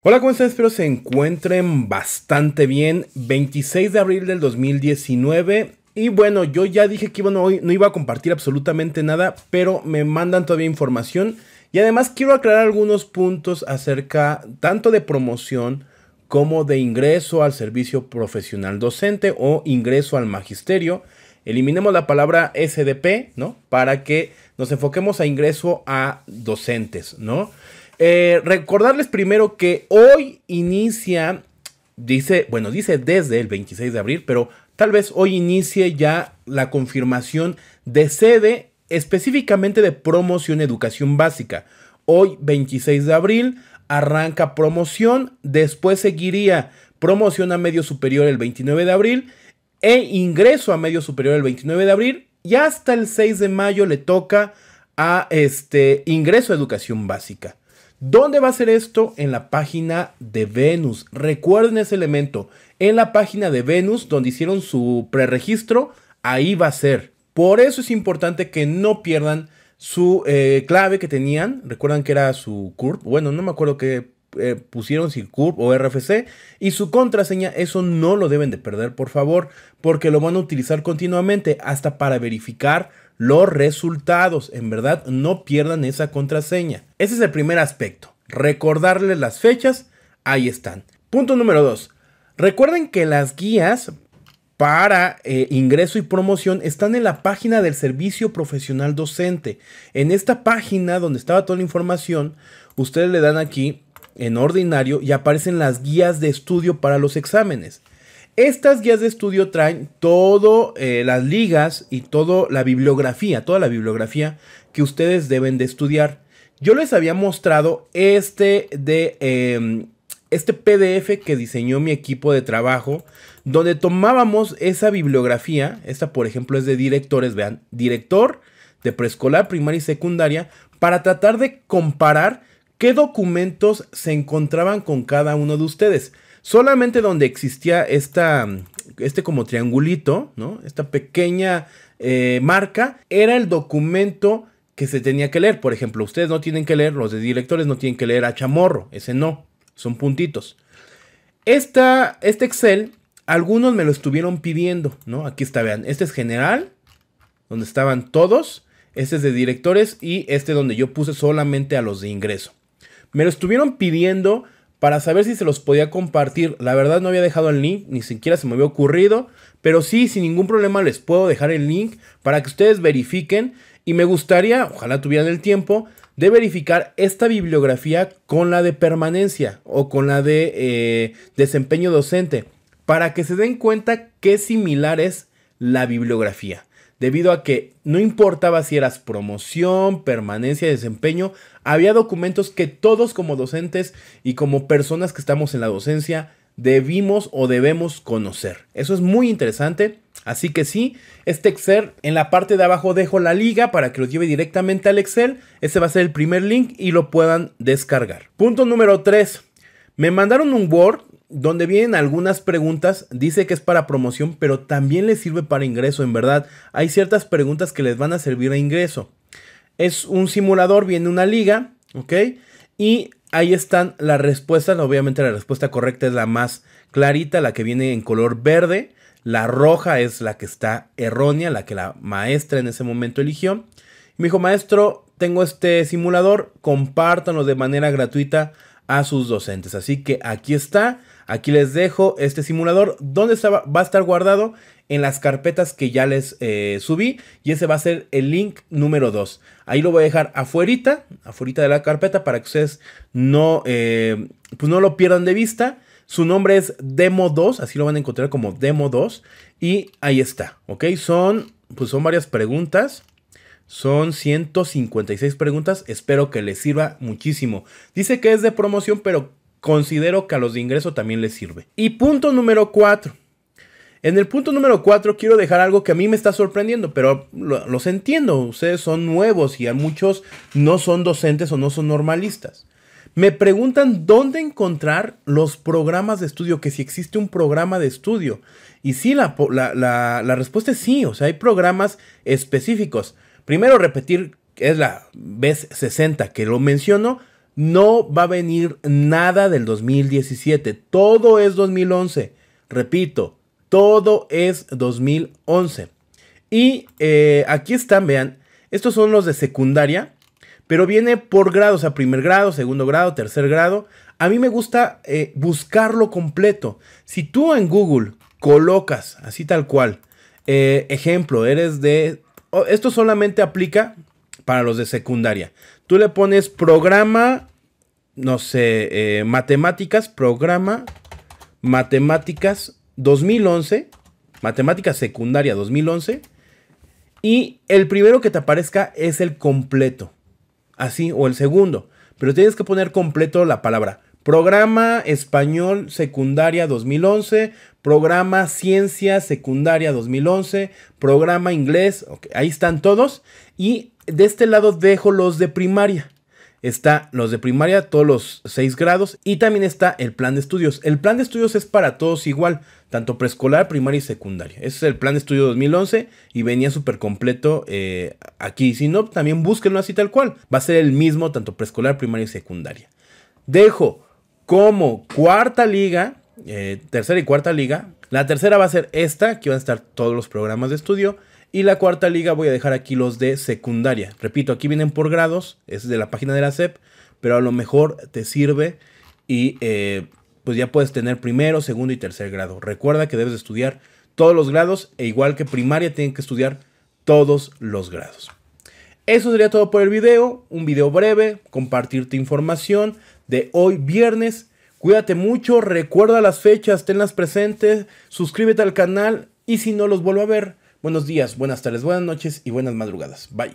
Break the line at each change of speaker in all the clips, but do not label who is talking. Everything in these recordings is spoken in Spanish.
Hola, ¿cómo están? Espero se encuentren bastante bien. 26 de abril del 2019. Y bueno, yo ya dije que hoy no iba a compartir absolutamente nada, pero me mandan todavía información. Y además quiero aclarar algunos puntos acerca tanto de promoción como de ingreso al servicio profesional docente o ingreso al magisterio. Eliminemos la palabra SDP, ¿no? Para que nos enfoquemos a ingreso a docentes, ¿no? Eh, recordarles primero que hoy inicia, dice, bueno, dice desde el 26 de abril, pero tal vez hoy inicie ya la confirmación de sede específicamente de promoción educación básica. Hoy 26 de abril arranca promoción, después seguiría promoción a medio superior el 29 de abril e ingreso a medio superior el 29 de abril y hasta el 6 de mayo le toca a este ingreso a educación básica. ¿Dónde va a ser esto? En la página de Venus. Recuerden ese elemento. En la página de Venus, donde hicieron su preregistro, ahí va a ser. Por eso es importante que no pierdan su eh, clave que tenían. Recuerdan que era su CURP. Bueno, no me acuerdo qué eh, pusieron, si CURP o RFC. Y su contraseña, eso no lo deben de perder, por favor. Porque lo van a utilizar continuamente hasta para verificar los resultados. En verdad, no pierdan esa contraseña. Ese es el primer aspecto. Recordarles las fechas. Ahí están. Punto número 2. Recuerden que las guías para eh, ingreso y promoción están en la página del servicio profesional docente. En esta página donde estaba toda la información, ustedes le dan aquí en ordinario y aparecen las guías de estudio para los exámenes. Estas guías de estudio traen todas eh, las ligas y toda la bibliografía, toda la bibliografía que ustedes deben de estudiar. Yo les había mostrado este de em, este PDF que diseñó mi equipo de trabajo, donde tomábamos esa bibliografía. Esta, por ejemplo, es de directores, vean, director de preescolar, primaria y secundaria, para tratar de comparar qué documentos se encontraban con cada uno de ustedes. Solamente donde existía esta, este como triangulito, ¿no? Esta pequeña eh, marca, era el documento que se tenía que leer. Por ejemplo, ustedes no tienen que leer, los de directores no tienen que leer a chamorro, ese no, son puntitos. Esta, este Excel, algunos me lo estuvieron pidiendo, ¿no? Aquí está, vean, este es general, donde estaban todos, este es de directores y este donde yo puse solamente a los de ingreso. Me lo estuvieron pidiendo para saber si se los podía compartir. La verdad no había dejado el link, ni siquiera se me había ocurrido, pero sí, sin ningún problema les puedo dejar el link para que ustedes verifiquen y me gustaría, ojalá tuvieran el tiempo, de verificar esta bibliografía con la de permanencia o con la de eh, desempeño docente, para que se den cuenta qué similar es la bibliografía debido a que no importaba si eras promoción, permanencia, desempeño, había documentos que todos como docentes y como personas que estamos en la docencia debimos o debemos conocer. Eso es muy interesante. Así que sí, este Excel en la parte de abajo dejo la liga para que los lleve directamente al Excel. Ese va a ser el primer link y lo puedan descargar. Punto número 3. Me mandaron un Word donde vienen algunas preguntas, dice que es para promoción, pero también les sirve para ingreso, en verdad. Hay ciertas preguntas que les van a servir a ingreso. Es un simulador, viene una liga, ¿ok? Y ahí están las respuestas. Obviamente la respuesta correcta es la más clarita, la que viene en color verde. La roja es la que está errónea, la que la maestra en ese momento eligió. Me dijo, maestro, tengo este simulador, compártanlo de manera gratuita a sus docentes. Así que aquí está, Aquí les dejo este simulador donde va a estar guardado en las carpetas que ya les eh, subí y ese va a ser el link número 2. Ahí lo voy a dejar afuerita, afuerita de la carpeta para que ustedes no, eh, pues no lo pierdan de vista. Su nombre es Demo 2, así lo van a encontrar como Demo 2 y ahí está, ¿ok? Son, pues son varias preguntas. Son 156 preguntas, espero que les sirva muchísimo. Dice que es de promoción, pero considero que a los de ingreso también les sirve. Y punto número 4. En el punto número 4 quiero dejar algo que a mí me está sorprendiendo, pero los entiendo, ustedes son nuevos y a muchos no son docentes o no son normalistas. Me preguntan dónde encontrar los programas de estudio, que si existe un programa de estudio. Y sí, la, respuesta es sí, o sea, hay programas específicos. Primero repetir, es la vez 60 que lo menciono, no va a venir nada del 2017. Todo es 2011. Repito, todo es 2011. Y eh, aquí están, vean. Estos son los de secundaria. Pero viene por grados, o a primer grado, segundo grado, tercer grado. A mí me gusta eh, buscarlo completo. Si tú en Google colocas, así tal cual, eh, ejemplo, eres de... esto solamente aplica para los de secundaria. Tú le pones programa, no sé, eh, matemáticas, programa, matemáticas 2011, matemáticas secundaria 2011. Y el primero que te aparezca es el completo. Así, o el segundo. Pero tienes que poner completo la palabra. Programa Español Secundaria 2011, Programa Ciencia Secundaria 2011, Programa Inglés, ahí están todos. Y de este lado dejo los de primaria. Está los de primaria, todos los 6 grados, y también está el plan de estudios. El plan de estudios es para todos igual, tanto preescolar, primaria y secundaria. Ese es el plan de estudio 2011 y venía súper completo eh, aquí. Si no, también búsquenlo así tal cual. Va a ser el mismo, tanto preescolar, primaria y secundaria. Dejo como cuarta liga, eh, tercera y cuarta liga. La tercera va a ser esta, que van a estar todos los programas de estudio. Y la cuarta liga voy a dejar aquí los de secundaria. Repito, aquí vienen por grados, es de la página de la CEP. pero a lo mejor te sirve y eh, pues ya puedes tener primero, segundo y tercer grado. Recuerda que debes estudiar todos los grados e igual que primaria tienen que estudiar todos los grados. Eso sería todo por el video, un video breve, compartirte información de hoy viernes. Cuídate mucho, recuerda las fechas, tenlas presentes, suscríbete al canal y si no los vuelvo a ver, Buenos días, buenas tardes, buenas noches y buenas madrugadas. Bye.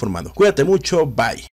Cuídate mucho, bye.